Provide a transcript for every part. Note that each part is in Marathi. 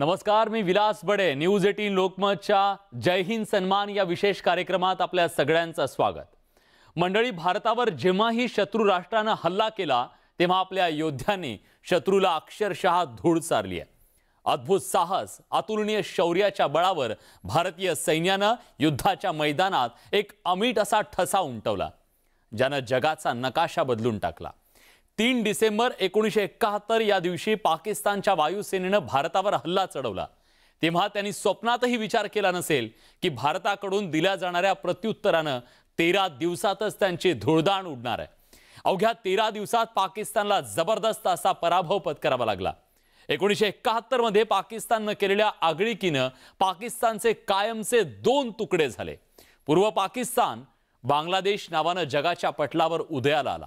नमस्कार मी विलास बडे न्यूज एटीन लोकमतच्या जय हिंद सन्मान या विशेष कार्यक्रमात आपल्या सगळ्यांचं स्वागत मंडळी भारतावर जेव्हाही शत्रू राष्ट्रानं हल्ला केला तेव्हा आपल्या योद्ध्यांनी शत्रूला अक्षरशः धूळ चारली आहे अद्भुत साहस अतुलनीय शौर्याच्या बळावर भारतीय सैन्यानं युद्धाच्या मैदानात एक अमिट असा ठसा उमटवला ज्यानं जगाचा नकाशा बदलून टाकला तीन डिसेंबर एकोणीसशे एकाहत्तर या दिवशी पाकिस्तानच्या वायुसेनेनं भारतावर हल्ला चढवला तेव्हा त्यांनी स्वप्नातही विचार केला नसेल की भारताकडून दिल्या जाणाऱ्या प्रत्युत्तरानं तेरा दिवसातच त्यांची धुळदाण उडणार आहे अवघ्या तेरा दिवसात पाकिस्तानला जबरदस्त असा पराभव पत्करावा लागला एकोणीसशे एकाहत्तरमध्ये पाकिस्ताननं केलेल्या आगळीकीनं पाकिस्तानचे कायमचे दोन तुकडे झाले पूर्व पाकिस्तान बांगलादेश नावानं जगाच्या पटलावर उदयाला आला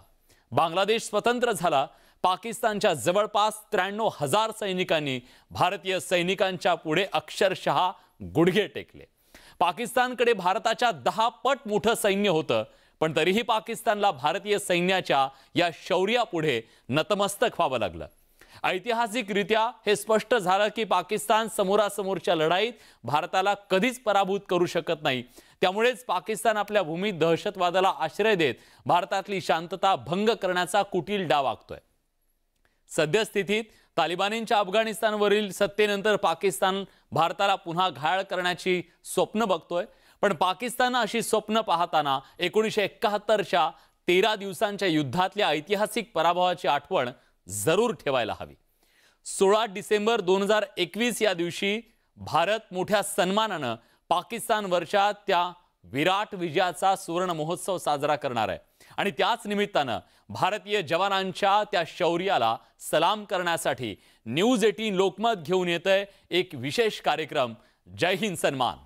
बांगलादेश स्वतंत्र झाला पाकिस्तानच्या जवळपास त्र्याण्णव हजार सैनिकांनी भारतीय सैनिकांच्या पुढे अक्षरशः गुडघे टेकले पाकिस्तानकडे भारताच्या दहा पट मोठं सैन्य होतं पण तरीही पाकिस्तानला भारतीय सैन्याच्या या शौर्यापुढे नतमस्तक व्हावं लागलं ऐतिहासिकरित्या हे स्पष्ट झालं की पाकिस्तान समोरासमोरच्या लढाईत भारताला कधीच पराभूत करू शकत नाही त्यामुळेच पाकिस्तान आपल्या भूमीत दहशतवादाला आश्रय देत भारतातली शांतता भंग करण्याचा कुटील डाव आखतोय सद्यस्थितीत तालिबानींच्या अफगाणिस्तानवरील सत्तेनंतर पाकिस्तान भारताला पुन्हा घाळ करण्याची स्वप्न बघतोय पण पाकिस्तान अशी स्वप्न पाहताना एकोणीसशे एकाहत्तरच्या तेरा दिवसांच्या युद्धातल्या ऐतिहासिक पराभवाची आठवण जरूर ठेवायला हवी सोळा डिसेंबर दोन हजार एकवीस या दिवशी भारत मोठ्या सन्मानानं पाकिस्तानवरच्या त्या विराट विजयाचा सुवर्ण महोत्सव साजरा करणार आहे आणि त्याच निमित्तानं भारतीय जवानांच्या त्या शौर्याला सलाम करण्यासाठी न्यूज एटीन लोकमत घेऊन येत आहे एक विशेष कार्यक्रम जय हिंद सन्मान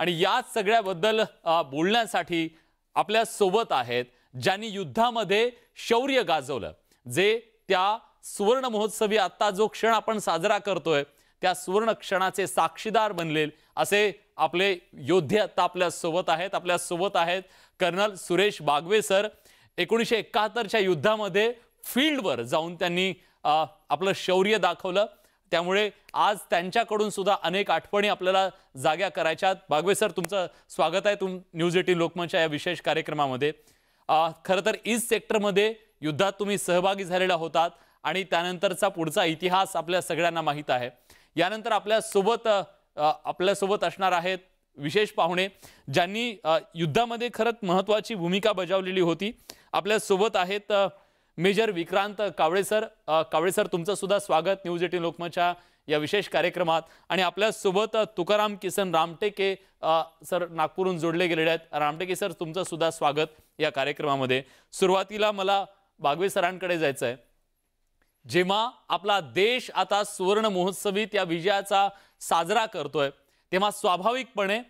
आणि या सगळ्याबद्दल बोलण्यासाठी आपल्या सोबत आहेत ज्यांनी युद्धामध्ये शौर्य गाजवलं जे त्या सुवर्ण महोत्सवी आत्ता जो क्षण आपण साजरा करतोय त्या सुवर्ण क्षणाचे साक्षीदार बनले असे आपले योद्धे आत्ता आपल्या सोबत आहेत आपल्या सोबत आहेत कर्नल सुरेश बागवे सर एकोणीसशे एकाहत्तरच्या युद्धामध्ये फील्डवर जाऊन त्यांनी आपलं शौर्य दाखवलं त्यामुळे आज त्यांच्याकडून सुद्धा अनेक आठवणी आपल्याला जाग्या करायच्या बागवे सर तुमचं स्वागत आहे तुम न्यूज एटी लोकमंच या विशेष कार्यक्रमामध्ये खरं तर ईस्ट सेक्टरमध्ये युद्धात तुम्ही सहभागी झालेला होतात आणि त्यानंतरचा पुढचा इतिहास आपल्या सगळ्यांना माहीत आहे यानंतर आपल्यासोबत आपल्यासोबत असणार आहेत विशेष पाहुणे ज्यांनी युद्धामध्ये खरंच महत्त्वाची भूमिका बजावलेली होती आपल्यासोबत आहेत major Vikrant Kawale sir Kawale sir तुमचं सुद्धा स्वागत न्यूज एटीन लोकमतच्या या विशेष कार्यक्रमात आणि आपल्यासोबत तुकाराम किसन रामटेके सर नागपूरहून जोडले गेलेले आहेत रामटेके सर तुमचंसुद्धा सुद्धा स्वागत या कार्यक्रमामध्ये सुरुवातीला मला बागवे सरांकडे जायचं आहे जेव्हा आपला देश आता सुवर्ण महोत्सवी त्या विजयाचा साजरा करतोय तेव्हा स्वाभाविकपणे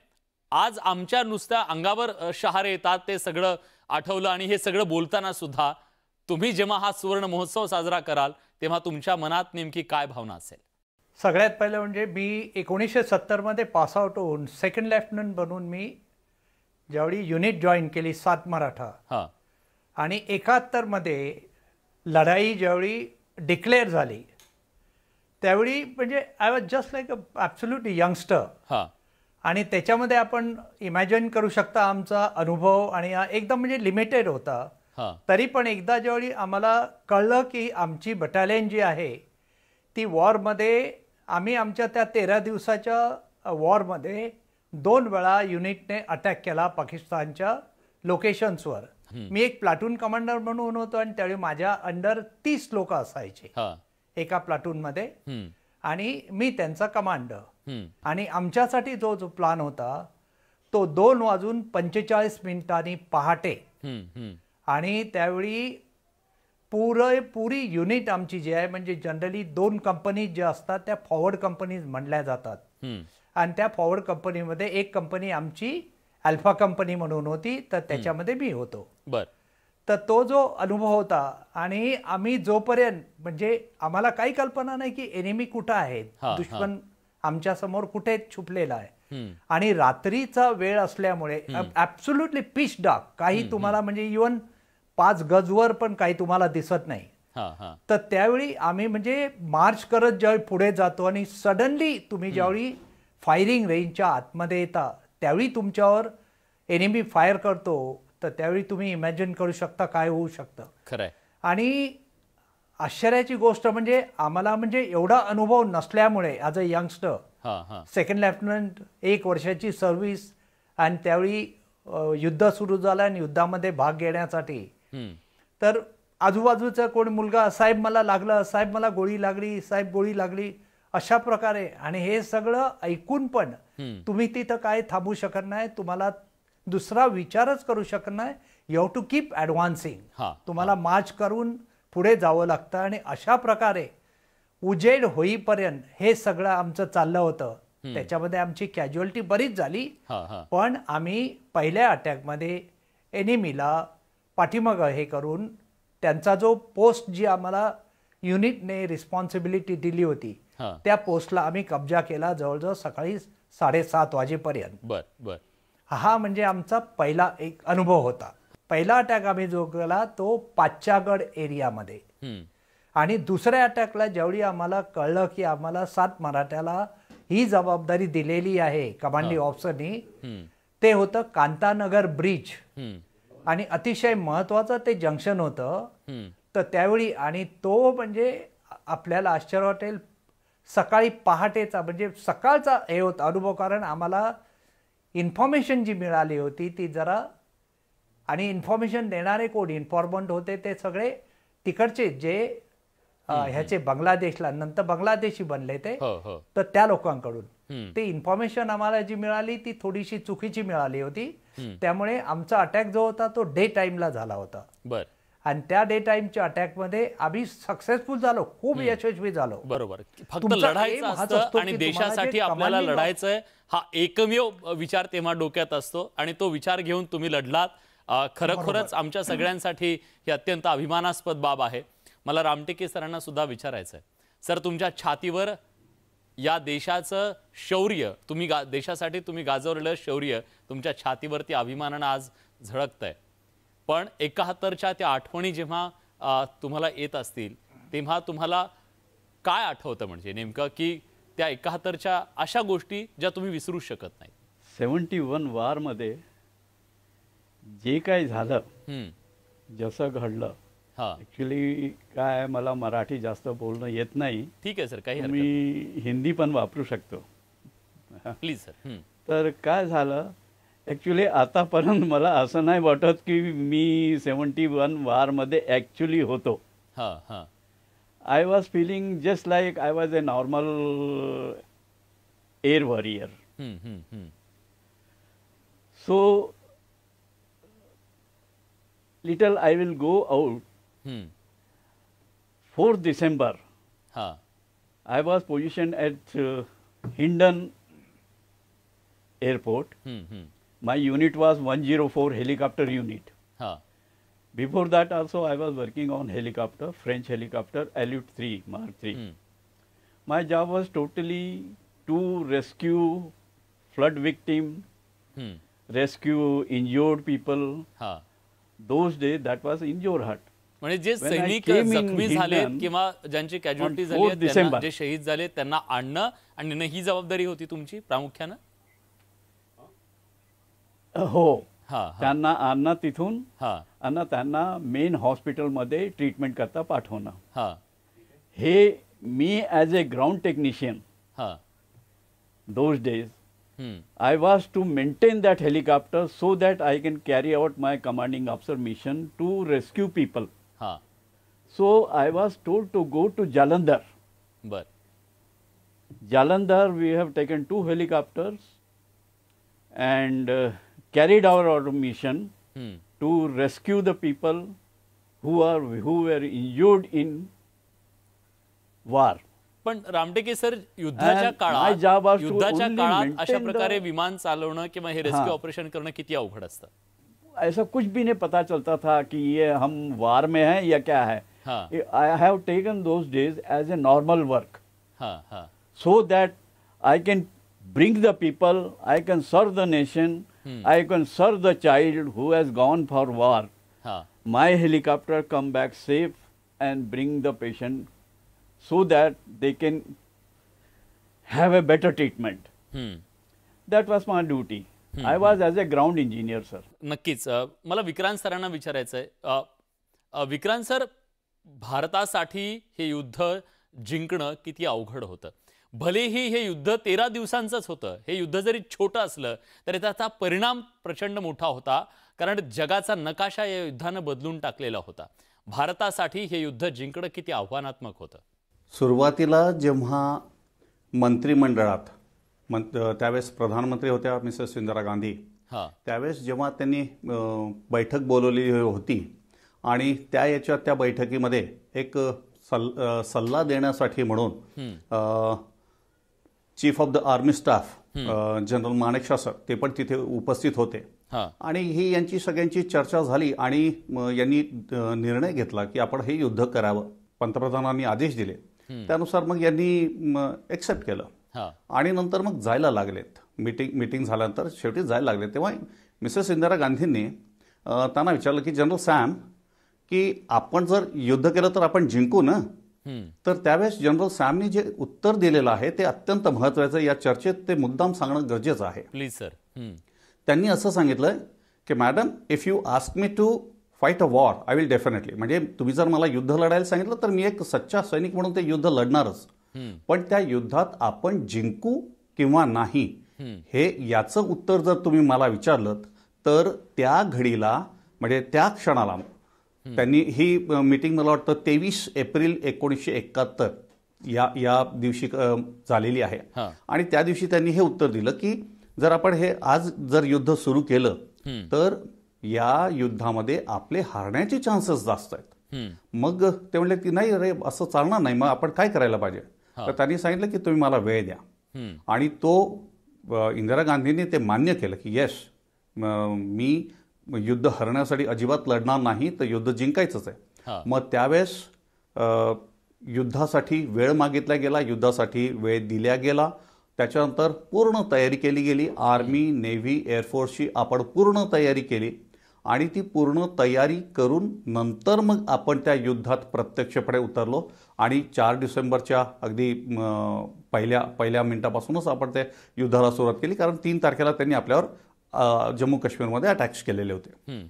आज आमच्या नुसत्या अंगावर शहारे येतात ते सगळं आठवलं आणि हे सगळं बोलताना सुद्धा तुम्ही जेव्हा हा सुवर्ण महोत्सव साजरा कराल तेव्हा तुमच्या मनात नेमकी काय भावना असेल सगळ्यात पहिलं म्हणजे मी एकोणीसशे सत्तरमध्ये पासआउट होऊन सेकंड लेफ्टनंट बनून मी ज्यावेळी युनिट जॉईन केली सात मराठा आणि एकाहत्तरमध्ये लढाई ज्यावेळी डिक्लेअर झाली त्यावेळी म्हणजे I was just like a absolute youngster आणि त्याच्यामध्ये आपण इमॅजिन करू शकता आमचा अनुभव आणि एकदम म्हणजे लिमिटेड होता तरी पण एकदा ज्यावेळी आम्हाला कळलं की आमची बटालियन जी आहे ती वॉरमध्ये आम्ही आमच्या त्या तेरा दिवसाच्या वॉरमध्ये दोन वेळा युनिटने अटॅक केला पाकिस्तानच्या लोकेशन्सवर मी एक प्लाटून कमांडर म्हणून होतो आणि त्यावेळी माझ्या अंडर तीस लोक असायचे एका प्लाटून मध्ये आणि मी त्यांचा कमांड आणि आमच्यासाठी जो जो प्लान होता तो दोन वाजून पंचेचाळीस मिनिटांनी पहाटे आणि त्यावेळी पुरेपुरी युनिट आमची जी आहे म्हणजे जनरली दोन कंपनीज ज्या असतात त्या फॉरवर्ड कंपनीज म्हणल्या जातात आणि त्या फॉरवर्ड कंपनीमध्ये एक कंपनी आमची अल्फा कंपनी म्हणून होती तर त्याच्यामध्ये मी होतो बर तर तो जो अनुभव होता आणि आम्ही जोपर्यंत म्हणजे आम्हाला काही कल्पना नाही की एनिमी कुठं आहे दुश्मन आमच्या समोर कुठे छुपलेला आहे आणि रात्रीचा वेळ असल्यामुळे ऍब्सुल्युटली पिच डाक काही तुम्हाला म्हणजे इवन पाच गजवर पण काही तुम्हाला दिसत नाही तर त्यावेळी आम्ही म्हणजे मार्च करत ज्यावेळी पुढे जातो आणि सडनली तुम्ही ज्यावेळी फायरिंग रेंजच्या आतमध्ये येता त्यावेळी तुमच्यावर एनिमी फायर करतो तर त्यावेळी तुम्ही इमॅजिन करू शकता काय होऊ शकतं खरं आणि आश्चर्याची गोष्ट म्हणजे आम्हाला म्हणजे एवढा अनुभव नसल्यामुळे as a youngster second lieutenant एक वर्षाची सर्व्हिस आणि त्यावेळी युद्ध सुरू झालं आणि युद्धामध्ये भाग घेण्यासाठी तर आजूबाजूचा कोण मुलगा साहेब मला लागलं साहेब मला गोळी लागली साहेब गोळी लागली अशा प्रकारे आणि हे सगळं ऐकून पण तुम्ही तिथं काय थांबू शकत नाही तुम्हाला दुसरा विचारच करू शकत नाही you have to keep advancing तुम्हाला मार्च करून पुढे जावं लागतं आणि अशा प्रकारे उजेड होईपर्यंत हे सगळं आमचं चाललं होतं त्याच्यामध्ये आमची कॅज्युअलिटी बरीच झाली पण आम्ही पहिल्या अटॅकमध्ये एनिमीला पाठीमागं हे करून त्यांचा जो पोस्ट जी आम्हाला युनिटने रिस्पॉन्सिबिलिटी दिली होती त्या पोस्टला आम्ही कब्जा केला जवळजवळ सकाळी साडेसात वाजेपर्यंत बर बर हा म्हणजे आमचा पहिला एक अनुभव होता पहिला अटॅक आम्ही जो केला तो पाचागड एरियामध्ये आणि दुसऱ्या अटॅकला ज्यावेळी आम्हाला कळलं की आम्हाला सात मराठ्याला ही जबाबदारी दिलेली आहे कमांडिंग ऑफिसरनी ते होतं कांतानगर ब्रिज आणि अतिशय महत्वाचं ते जंक्शन होतं तर त्यावेळी आणि तो म्हणजे आपल्याला आश्चर्य वाटेल सकाळी पहाटेचा म्हणजे सकाळचा हे होता अनुभव कारण आम्हाला इन्फॉर्मेशन जी मिळाली होती ती जरा आणि इन्फॉर्मेशन देणारे कोण इन्फॉर्मंट होते ते सगळे तिकडचे जे ह्याचे बांगलादेशला नंतर बांगलादेशी बनले ते हो, हो. तर त्या लोकांकडून ते इन्फॉर्मेशन आम्हाला जी मिळाली ती थोडीशी चुकीची मिळाली होती त्यामुळे आमचा अटॅक जो होता तो डे टाइमला झाला होता आणि त्या डे टाईमच्या मध्ये आम्ही सक्सेसफुल झालो खूप यशस्वी झालो बरोबर फक्त लढायचं आणि देशासाठी आपल्याला लढायचंय हा एकमेव विचार तेव्हा डोक्यात असतो आणि तो विचार घेऊन तुम्ही लढलात खरोखरच आमच्या सगळ्यांसाठी ही अत्यंत अभिमानास्पद बाब आहे मला रामटेके सरांना सुद्धा विचारायचं आहे सर तुमच्या छातीवर या देशाचं शौर्य तुम्ही गा देशासाठी तुम्ही गाजवलेलं शौर्य तुमच्या छातीवरती अभिमानानं आज झळकत आहे पण एकाहत्तरच्या त्या आठवणी जेव्हा तुम्हाला येत असतील तेव्हा तुम्हाला काय आठवतं म्हणजे नेमकं की त्या एकाहत्तरच्या अशा गोष्टी ज्या तुम्ही विसरू शकत नाही सेवन्टी वन वारमध्ये जे काय झालं जसं घडलं ॲक्च्युली काय मला मराठी जास्त बोलणं येत नाही ठीक आहे सर काही मी हिंदी पण वापरू शकतो प्लीज सर तर काय झालं ॲक्च्युली आतापर्यंत मला असं नाही वाटत की मी सेवन्टी वन वारमध्ये ॲक्च्युली होतो हां हां I was feeling just like I was a normal air warrior so little I will go out fourth December हां I was position at Hindon airport my unit unit helicopter before that also I was working on helicopter French helicopter Alouette three mark three my job was totally to rescue flood victim rescue injured people those day that was injure hurt heart जे सैनिक झाले किंवा ज्यांची कॅज्युअलिटी झाली डिसेंबर शहीद झाले त्यांना आणणं आणि ही जबाबदारी होती तुमची प्रामुख्यानं हो त्यांना अन्ना तिथून अन्ना त्यांना मेन हॉस्पिटलमध्ये ट्रीटमेंट करता पाठवणं हे मी as a ground technician those days I was to maintain that helicopter so that I can carry out my commanding officer mission to rescue people so I was told to go to Jalandhar बर Jalandhar we have taken two helicopters and carried out our mission hmm. to rescue the people who are who were injured in war. पण रामटेके सर युद्धाच्या काळात युद्धाच्या काळात अशा प्रकारे विमान चालवणं किंवा हे रेस्क्यू ऑपरेशन करणं किती अवघड असतं ऐसा कुछ भी नहीं पता चलता था कि ये हम वार में हैं या क्या है I have taken those days as a normal work so that I can bring the people I can serve the nation I can serve the child who has gone for war my helicopter come back safe and bring the patient so that they can have a better treatment that was my duty I was as a ground engineer sir नक्कीच मला विक्रांत सरांना विचारायचंय विक्रांत सर भारतासाठी हे युद्ध जिंकणं किती अवघड होतं भलेही हे युद्ध तेरा दिवसांचंच होतं हे युद्ध जरी छोटं असलं तरी त्याचा परिणाम प्रचंड मोठा होता कारण जगाचा नकाशा या युद्धानं बदलून टाकलेला होता भारतासाठी हे युद्ध जिंकणं किती आव्हानात्मक होतं सुरुवातीला जेव्हा मंत्रिमंडळात मं त्यावेळेस प्रधानमंत्री होत्या मिसेस इंदिरा गांधी हां त्यावेळेस जेव्हा त्यांनी बैठक बोलवली होती आणि त्या याच्या त्या बैठकीमध्ये एक सल्ला देण्यासाठी म्हणून chief of the army staff general Manekshaw sir ते पण तिथे उपस्थित होते आणि ही यांची सगळ्यांची चर्चा झाली आणि यांनी निर्णय घेतला की आपण हे युद्ध करावं पंतप्रधानांनी आदेश दिले त्यानुसार मग यांनी एक्सेप्ट केलं आणि नंतर मग जायला लागलेत मीटिंग मीटिंग झाल्यानंतर शेवटी जायला लागले तेव्हा मिसेस इंदिरा गांधींनी त्यांना विचारलं की जनरल सॅम की आपण जर युद्ध केलं तर आपण जिंकू ना तर त्यावेळेस जनरल सॅमनी जे उत्तर दिलेलं आहे ते अत्यंत महत्वाचं या चर्चेत ते मुद्दाम सांगणं गरजेचं आहे प्लीज सर त्यांनी असं सांगितलं की madam if you ask me to fight a war I will definitely म्हणजे तुम्ही जर मला युद्ध लढायला सांगितलं तर मी एक सच्चा सैनिक म्हणून ते युद्ध लढणारच पण त्या युद्धात आपण जिंकू किंवा नाही हे याचं उत्तर जर तुम्ही मला विचारलं तर त्या घडीला म्हणजे त्या क्षणाला त्यांनी ही मीटिंग मला वाटतं तेवीस एप्रिल एकोणीसशे एकाहत्तर या या दिवशी झालेली आहे आणि त्या दिवशी त्यांनी हे उत्तर दिलं की जर आपण हे आज जर युद्ध सुरू केलं तर या युद्धामध्ये आपले हारण्याचे चान्सेस जास्त आहेत मग ते म्हणले की नाही अरे असं चालणार नाही मग आपण काय करायला पाहिजे तर त्यांनी सांगितलं की तुम्ही मला वेळ द्या आणि तो इंदिरा गांधींनी ते मान्य केलं की येस मी युद्ध हरण्यासाठी अजिबात लढणार नाही तर युद्ध जिंकायचंच आहे मग त्यावेळेस युद्धासाठी वेळ मागितला गेला युद्धासाठी वेळ दिल्या गेला त्याच्यानंतर पूर्ण तयारी केली गेली आर्मी नेव्ही एअरफोर्सची आपण पूर्ण तयारी केली आणि ती पूर्ण तयारी करून नंतर मग आपण त्या युद्धात प्रत्यक्षपणे उतरलो आणि चार डिसेंबरच्या अगदी पहिल्या पहिल्या मिनिटापासूनच आपण त्या युद्धाला सुरुवात केली कारण तीन तारखेला त्यांनी आपल्यावर जम्मू काश्मीरमध्ये अटॅच केलेले होते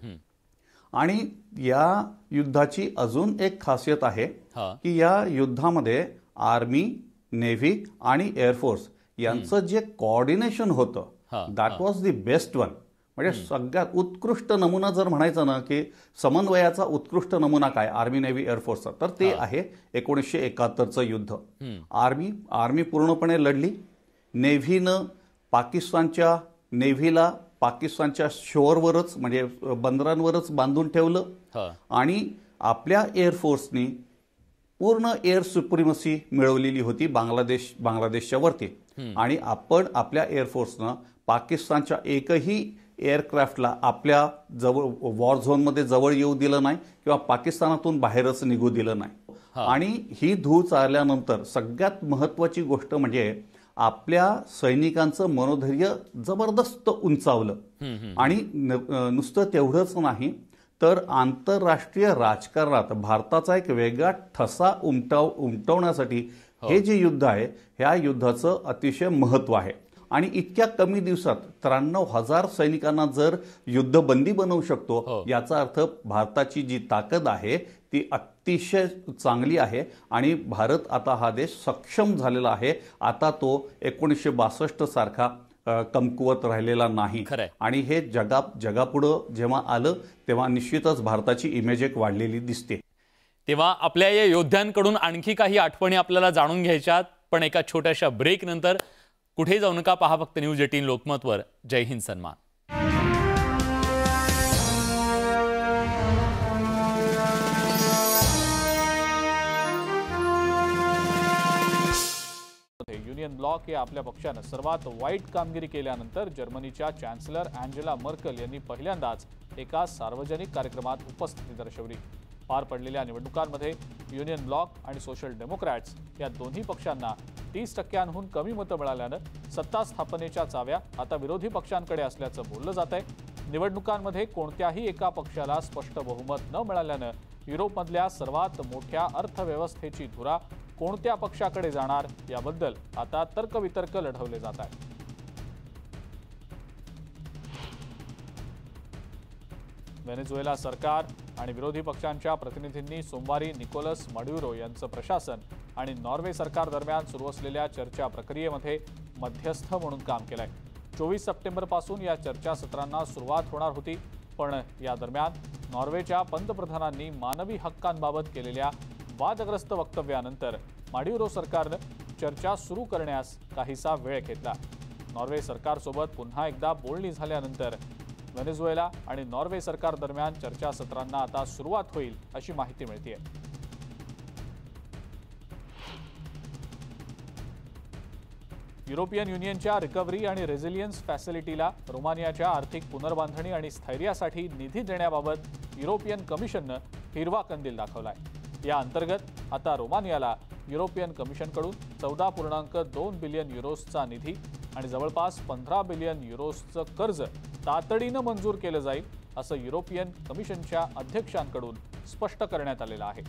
आणि या युद्धाची अजून एक खासियत आहे की या युद्धामध्ये आर्मी नेव्ही आणि एअरफोर्स यांचं जे कॉर्डिनेशन होतं that was the best one म्हणजे सगळ्यात उत्कृष्ट नमुना जर म्हणायचा ना की समन्वयाचा उत्कृष्ट नमुना काय आर्मी नेव्ही एअरफोर्सचा तर ते आहे एकोणीसशे एकाहत्तरचं युद्ध आर्मी आर्मी पूर्णपणे लढली नेव्हीनं पाकिस्तानच्या नेव्हीला पाकिस्तानच्या शोअरवरच म्हणजे बंदरांवरच बांधून ठेवलं आणि आपल्या एअरफोर्सनी पूर्ण एअर सुप्रिमसी मिळवलेली होती बांगलादेश बांगलादेशच्या वरती आणि आपण आपल्या एअरफोर्सनं पाकिस्तानच्या एकही एअरक्राफ्टला आपल्या जवळ वॉर झोनमध्ये जवळ येऊ दिलं नाही किंवा पाकिस्तानातून बाहेरच निघू दिलं नाही आणि ही धूळ चालल्यानंतर सगळ्यात महत्वाची गोष्ट म्हणजे आपल्या सैनिकांचं मनोधैर्य जबरदस्त उंचावलं आणि नुसतं तेवढंच नाही तर आंतरराष्ट्रीय राजकारणात भारताचा एक वेगळा ठसा उमटाव उमटवण्यासाठी हो. हे जे युद्ध आहे ह्या युद्धाचं अतिशय महत्व आहे आणि इतक्या कमी दिवसात त्र्याण्णव हजार सैनिकांना जर युद्धबंदी बनवू शकतो हो. याचा अर्थ भारताची जी ताकद आहे ती अतिशय चांगली आहे आणि भारत आता हा देश सक्षम झालेला आहे आता तो एकोणीसशे बासष्ट सारखा कमकुवत राहिलेला नाही आणि हे जगा जगापुढं जेव्हा आलं तेव्हा निश्चितच भारताची इमेज एक वाढलेली दिसते तेव्हा आपल्या या योद्ध्यांकडून आणखी काही आठवणी आपल्याला जाणून घ्यायच्यात पण एका छोट्याशा ब्रेक नंतर कुठे जाऊ नका पहा फक्त न्यूज एटीन लोकमतवर जय हिंद सन्मान ब्लॉक या आपल्या पक्षानं सर्वात वाईट कामगिरी केल्यानंतर जर्मनीच्या चॅन्सलर अँजेला मर्कल यांनी पहिल्यांदाच एका सार्वजनिक कार्यक्रमात उपस्थिती दर्शवली पार पडलेल्या निवडणुकांमध्ये युनियन ब्लॉक आणि सोशल डेमोक्रॅट्स या दोन्ही पक्षांना तीस टक्क्यांहून कमी मतं मिळाल्यानं सत्ता स्थापनेच्या चाव्या आता विरोधी पक्षांकडे असल्याचं बोललं जात आहे निवडणुकांमध्ये कोणत्याही एका पक्षाला स्पष्ट बहुमत न मिळाल्यानं युरोपमधल्या सर्वात मोठ्या अर्थव्यवस्थेची धुरा कोणत्या पक्षाकडे जाणार याबद्दल आता तर्कवितर्क लढवले जात आहेत व्हेनेझुएला सरकार आणि विरोधी पक्षांच्या प्रतिनिधींनी सोमवारी निकोलस मड्युरो यांचं प्रशासन आणि नॉर्वे सरकार दरम्यान सुरू असलेल्या चर्चा प्रक्रियेमध्ये मध्यस्थ म्हणून काम केलं आहे चोवीस सप्टेंबरपासून या चर्चासत्रांना सुरुवात होणार होती पण या दरम्यान नॉर्वेच्या पंतप्रधानांनी मानवी हक्कांबाबत केलेल्या वादग्रस्त वक्तव्यानंतर माड्युरो सरकारनं चर्चा सुरू करण्यास काहीसा वेळ घेतला नॉर्वे सरकारसोबत पुन्हा एकदा बोलणी झाल्यानंतर व्हेनेझुएला आणि नॉर्वे सरकार दरम्यान चर्चासत्रांना आता सुरुवात होईल अशी माहिती मिळते युरोपियन युनियनच्या रिकव्हरी आणि रेझिलियन्स फॅसिलिटीला रोमानियाच्या आर्थिक पुनर्बांधणी आणि स्थैर्यासाठी निधी देण्याबाबत युरोपियन कमिशननं हिरवा कंदील दाखवला आहे या अंतर्गत आता रोमानियाला युरोपियन कमिशनकडून चौदा पूर्णांक दोन बिलियन युरोसचा निधी आणि जवळपास पंधरा बिलियन युरोसचं कर्ज तातडीनं मंजूर केलं जाईल असं युरोपियन कमिशनच्या अध्यक्षांकडून स्पष्ट करण्यात आलेलं आहे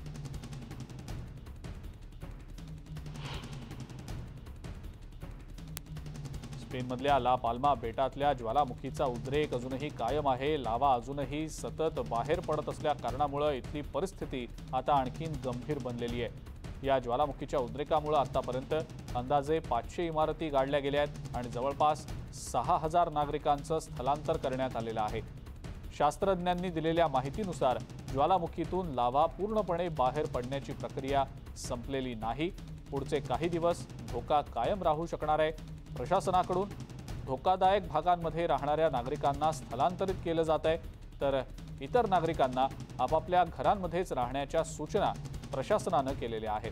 स्पेनमधल्या ला पाल्मा बेटातल्या ज्वालामुखीचा उद्रेक अजूनही कायम आहे लावा अजूनही सतत बाहेर पडत असल्या कारणामुळं इथली परिस्थिती आता आणखीन गंभीर बनलेली आहे या ज्वालामुखीच्या उद्रेकामुळं आतापर्यंत अंदाजे पाचशे इमारती गाडल्या गेल्या आहेत आणि जवळपास सहा हजार नागरिकांचं स्थलांतर करण्यात आलेलं आहे शास्त्रज्ञांनी दिलेल्या माहितीनुसार ज्वालामुखीतून लावा पूर्णपणे बाहेर पडण्याची प्रक्रिया संपलेली नाही पुढचे काही दिवस धोका कायम राहू शकणार आहे प्रशासनाकडून धोकादायक भागांमध्ये राहणाऱ्या नागरिकांना स्थलांतरित केलं जात आहे तर इतर नागरिकांना आपापल्या घरांमध्येच राहण्याच्या सूचना प्रशासनानं केलेल्या आहेत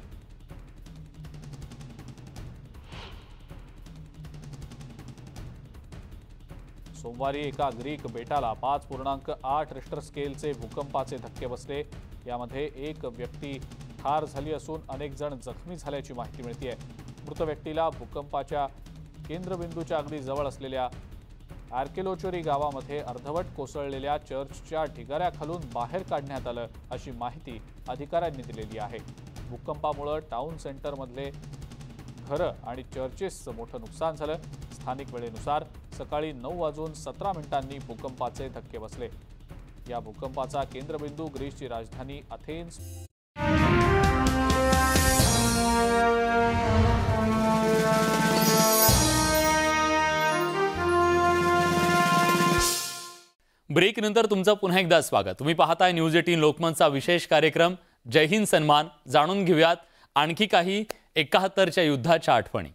सोमवारी एका ग्रीक बेटाला पाच पूर्णांक आठ रिस्टर स्केलचे भूकंपाचे धक्के बसले यामध्ये एक व्यक्ती ठार झाली असून अनेक जण जखमी झाल्याची माहिती मिळते मृत व्यक्तीला भूकंपाच्या केंद्रबिंदूच्या अगदी जवळ असलेल्या आर्केलोचोरी गावामध्ये अर्धवट कोसळलेल्या चर्चच्या ढिगाऱ्याखालून बाहेर काढण्यात आलं अशी माहिती अधिकाऱ्यांनी दिलेली आहे भूकंपामुळं टाऊन सेंटरमधले घरं आणि चर्चेसचं मोठं नुकसान झालं स्थानिक वेळेनुसार सकाळी नऊ वाजून सतरा मिनिटांनी भूकंपाचे धक्के बसले या भूकंपाचा केंद्रबिंदू ग्रीसची राजधानी अथेन्स ब्रेकनंतर तुमचं पुन्हा एकदा स्वागत तुम्ही पाहताय न्यूज एटीन लोकमतचा विशेष कार्यक्रम जय हिंद सन्मान जाणून घेऊयात आणखी काही एकाहत्तरच्या युद्धाच्या आठवणी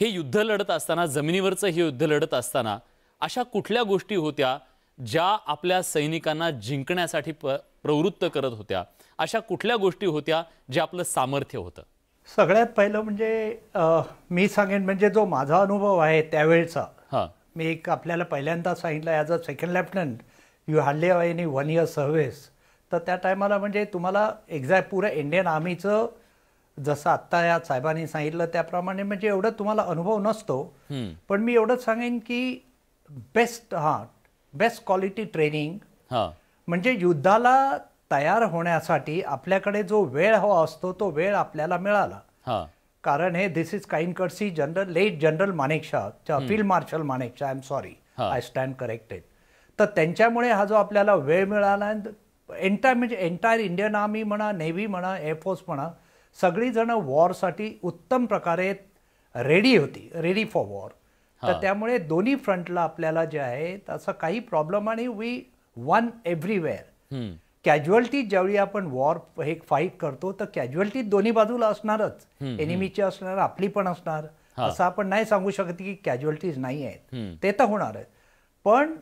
हे युद्ध लढत असताना जमिनीवरचं हे युद्ध लढत असताना अशा कुठल्या गोष्टी होत्या ज्या आपल्या सैनिकांना जिंकण्यासाठी प प्रवृत्त करत होत्या अशा कुठल्या गोष्टी होत्या जे आपलं सामर्थ्य होतं सगळ्यात पहिलं म्हणजे मी सांगेन म्हणजे जो माझा अनुभव आहे त्यावेळचा मी एक आपल्याला पहिल्यांदा सांगितलं as a second lieutenant you had a any one year service तर त्या टायमाला म्हणजे तुम्हाला एक्झॅक्ट पुरं इंडियन आर्मीचं जसं आत्ता या साहेबांनी सांगितलं त्याप्रमाणे म्हणजे एवढं तुम्हाला अनुभव नसतो पण मी एवढंच सांगेन की बेस्ट हां बेस्ट क्वालिटी ट्रेनिंग म्हणजे युद्धाला तयार होण्यासाठी आपल्याकडे जो वेळ हवा असतो तो वेळ आपल्याला मिळाला कारण हे this is courtesy general late general Manek Shah field marshal Manekshaw I am sorry I stand corrected तर त्यांच्यामुळे हा जो आपल्याला वेळ मिळाला एंटायर म्हणजे एंटायर इंडियन आर्मी म्हणा नेव्ही म्हणा एअरफोर्स म्हणा सगळीजणं वॉरसाठी उत्तम प्रकारे रेडी होती रेडी फॉर वॉर तर त्यामुळे दोन्ही फ्रंटला आपल्याला जे आहे तसं काही प्रॉब्लेम आणि वी वन एव्हरीवेअर कॅज्युअल्टी ज्यावेळी आपण वॉर हे फाईट करतो तर कॅज्युअल्टी दोन्ही बाजूला असणारच एनिमीची असणार आपली पण असणार असं आपण नाही सांगू शकत की कॅज्युअल्टीज नाही आहेत ते तर होणार आहे पण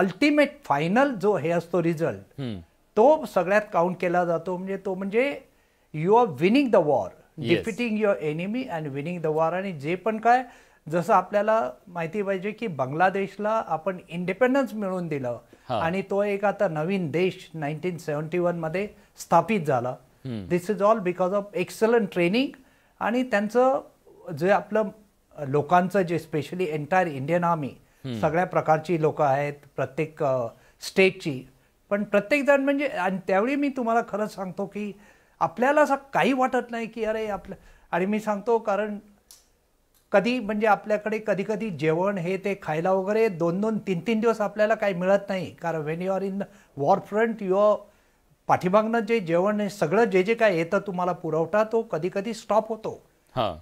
अल्टिमेट फायनल जो हे असतो रिझल्ट तो सगळ्यात काउंट केला जातो म्हणजे तो म्हणजे you are winning the war defeating your enemy and winning the war आणि जे पण काय जसं आपल्याला माहिती पाहिजे की बांगलादेशला आपण इंडिपेंडन्स मिळवून दिलं आणि तो एक आता नवीन देश नाईन्टीन सेव्हन्टी वन मध्ये स्थापित झाला this is all because of excellent training आणि त्यांचं जे आपलं लोकांचं जे स्पेशली एंटायर इंडियन आर्मी सगळ्या प्रकारची लोक आहेत प्रत्येक स्टेटची पण प्रत्येक जण म्हणजे आणि त्यावेळी मी तुम्हाला खरंच सांगतो की आपल्याला असं काही वाटत नाही की अरे आपलं आणि मी सांगतो कारण कधी म्हणजे आपल्याकडे कधी कधी जेवण हे ते खायला वगैरे दोन दोन तीन तीन दिवस आपल्याला काही मिळत नाही कारण when you are in war front your पाठीमागनं जे जेवण सगळं जे जे काय येतं तुम्हाला पुरवठा तो कधी कधी स्टॉप होतो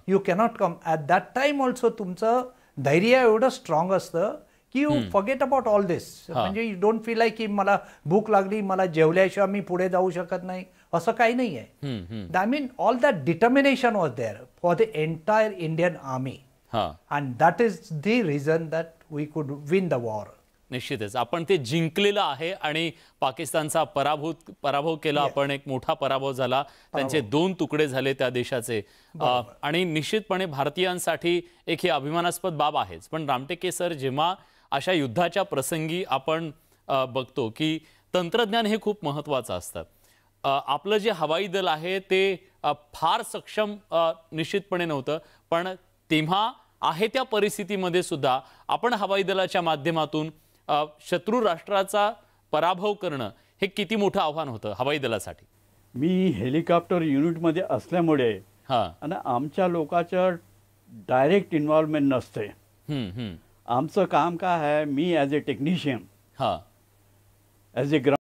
you cannot come at that time also तुमचं धैर्य एवढं स्ट्रॉंग असतं की you forget about all this म्हणजे यू डोंट फील लाईक की मला भूक लागली मला जेवल्याशिवाय मी पुढे जाऊ शकत नाही असं काही नाही आहे that mean all that determination was there for the entire Indian army and that is the reason that we could win the war निश्चितच आपण ते जिंकलेलं आहे आणि पाकिस्तानचा पराभूत पराभव केला आपण एक मोठा पराभव झाला त्यांचे दोन तुकडे झाले त्या देशाचे आणि निश्चितपणे भारतीयांसाठी एक हे अभिमानास्पद बाब आहेच पण रामटेके सर जेव्हा अशा युद्धाच्या प्रसंगी आपण बघतो की तंत्रज्ञान हे खूप महत्वाचं असतं आपलं जे हवाई दल आहे ते फार सक्षम निश्चितपणे नव्हतं पण तेव्हा आहे त्या परिस्थितीमध्ये सुद्धा आपण हवाई दलाच्या माध्यमातून शत्रू राष्ट्राचा पराभव करणं हे किती मोठं आव्हान होतं हवाई दलासाठी मी हेलिकॉप्टर युनिटमध्ये असल्यामुळे हां आणि आमच्या लोकांचं डायरेक्ट इन्व्हॉल्वमेंट नसते आमचं काम काय आहे मी ॲज अ टेक्निशियन हां ॲज अ